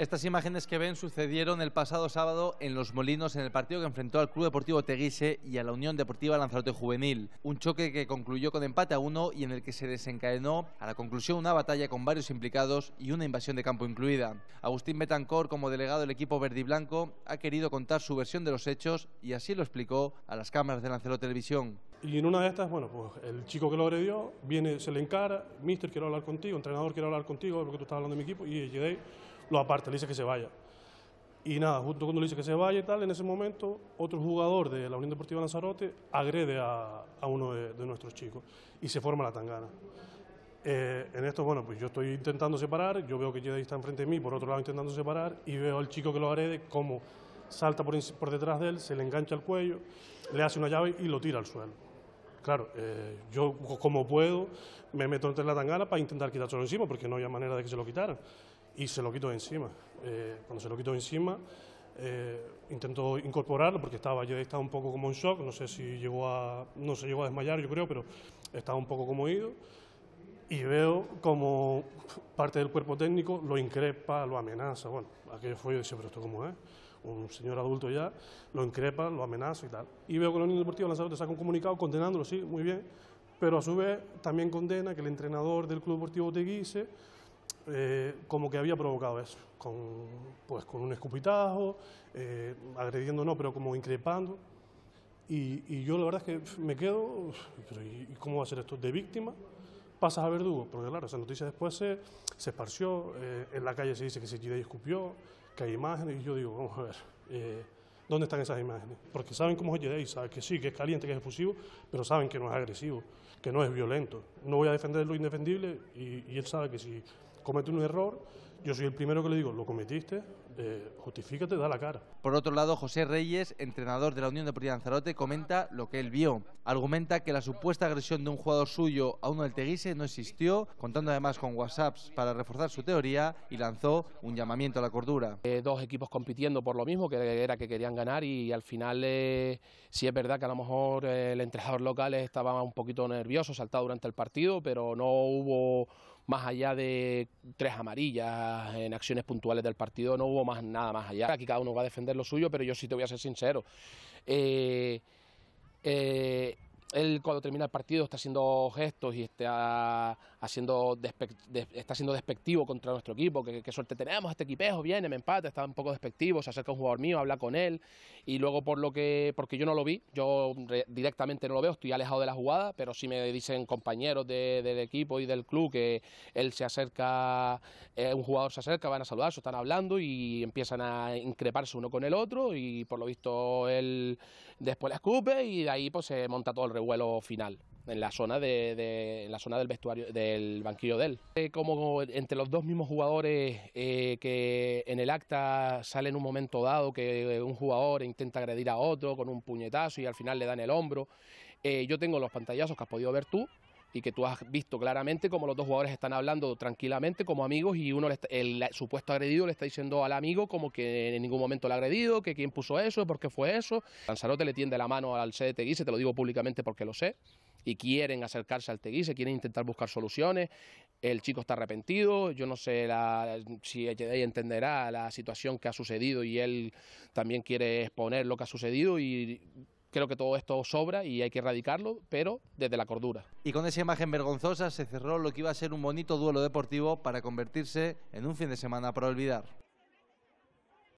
Estas imágenes que ven sucedieron el pasado sábado en Los Molinos en el partido que enfrentó al Club Deportivo Teguise y a la Unión Deportiva Lanzarote Juvenil. Un choque que concluyó con empate a uno y en el que se desencadenó a la conclusión una batalla con varios implicados y una invasión de campo incluida. Agustín Betancor, como delegado del equipo verde y blanco, ha querido contar su versión de los hechos y así lo explicó a las cámaras de Lanzarote Televisión. Y en una de estas, bueno, pues el chico que lo agredió viene, se le encara, mister, quiero hablar contigo, entrenador, quiero hablar contigo, porque tú estás hablando de mi equipo, y llegué lo aparta, le dice que se vaya. Y nada, justo cuando le dice que se vaya y tal, en ese momento otro jugador de la Unión Deportiva Lanzarote agrede a, uno de, nuestros chicos y se forma la tangana. Eh, en esto, bueno, pues yo estoy intentando separar, yo veo que ahí está enfrente de mí, por otro lado intentando separar, y veo al chico que lo agrede como salta por, detrás de él, se le engancha el cuello, le hace una llave y lo tira al suelo. Claro, eh, yo como puedo me meto entre la tangana para intentar quitárselo encima, porque no había manera de que se lo quitaran y se lo quito de encima. Eh, cuando se lo quito de encima, eh, intento incorporarlo porque estaba, yo estaba un poco como en shock, no sé si llegó a, no se llegó a desmayar, yo creo, pero estaba un poco como ido. Y veo como parte del cuerpo técnico lo increpa, lo amenaza. Bueno, aquello fue, yo decía, pero esto cómo es un señor adulto ya, lo increpa, lo amenaza y tal. Y veo que la Unión Deportiva Lanzarote saca un comunicado condenándolo, sí, muy bien, pero a su vez también condena que el entrenador del Club Deportivo guise... Eh, como que había provocado eso, con, pues, con un escupitajo, eh, agrediendo no, pero como increpando. Y, yo la verdad es que me quedo, ¿y cómo va a ser esto? De víctima pasas a verdugo, porque claro, esa noticia después se, se esparció, eh, en la calle se dice que se y escupió, que hay imágenes, y yo digo, vamos a ver, ¿dónde están esas imágenes? Porque saben cómo es y saben que sí, que es caliente, que es efusivo, pero saben que no es agresivo, que no es violento. No voy a defender lo indefendible y, y él sabe que si comete un error, yo soy el primero que le digo, lo cometiste, eh, justifícate, da la cara. Por otro lado, José Reyes, entrenador de la Unión Deportiva Lanzarote, comenta lo que él vio. Argumenta que la supuesta agresión de un jugador suyo a uno del Teguise no existió, contando además con WhatsApps para reforzar su teoría y lanzó un llamamiento a la cordura. Eh, dos equipos compitiendo por lo mismo, que era que querían ganar y al final eh, sí es verdad que a lo mejor eh, el entrenador local estaba un poquito nervioso, saltado durante el partido, pero no hubo más allá de tres amarillas en acciones puntuales del partido, no hubo más nada más allá. Aquí cada uno va a defender lo suyo, pero yo sí te voy a ser sincero. eh, eh él cuando termina el partido está haciendo gestos y está haciendo está haciendo despectivo contra nuestro equipo, que, suerte tenemos, este equipejo viene, me empate, está un poco despectivo, se acerca un jugador mío, habla con él y luego por lo que porque yo no lo vi, yo directamente no lo veo, estoy alejado de la jugada, pero si me dicen compañeros del equipo y del club que él se acerca, eh, un jugador se acerca, van a saludarse, están hablando y empiezan a increparse uno con el otro y por lo visto él después la escupe y de ahí pues se monta todo el vuelo final en la zona de, la zona del vestuario del banquillo de él eh, como entre los dos mismos jugadores eh, que en el acta sale en un momento dado que eh, un jugador intenta agredir a otro con un puñetazo y al final le dan el hombro yo tengo los pantallazos que has podido ver tú y que tú has visto claramente como los dos jugadores están hablando tranquilamente como amigos y uno, el supuesto agredido le está diciendo al amigo como que en ningún momento le ha agredido, que quién puso eso, por qué fue eso. Lanzarote le tiende la mano al CDT se te lo digo públicamente porque lo sé, y quieren acercarse al Teguise, quieren intentar buscar soluciones. El chico está arrepentido, yo no sé la, si ella entenderá la situación que ha sucedido y él también quiere exponer lo que ha sucedido y Creo que todo esto sobra y hay que erradicarlo, pero desde la cordura. Y con esa imagen vergonzosa se cerró lo que iba a ser un bonito duelo deportivo para convertirse en un fin de semana para olvidar.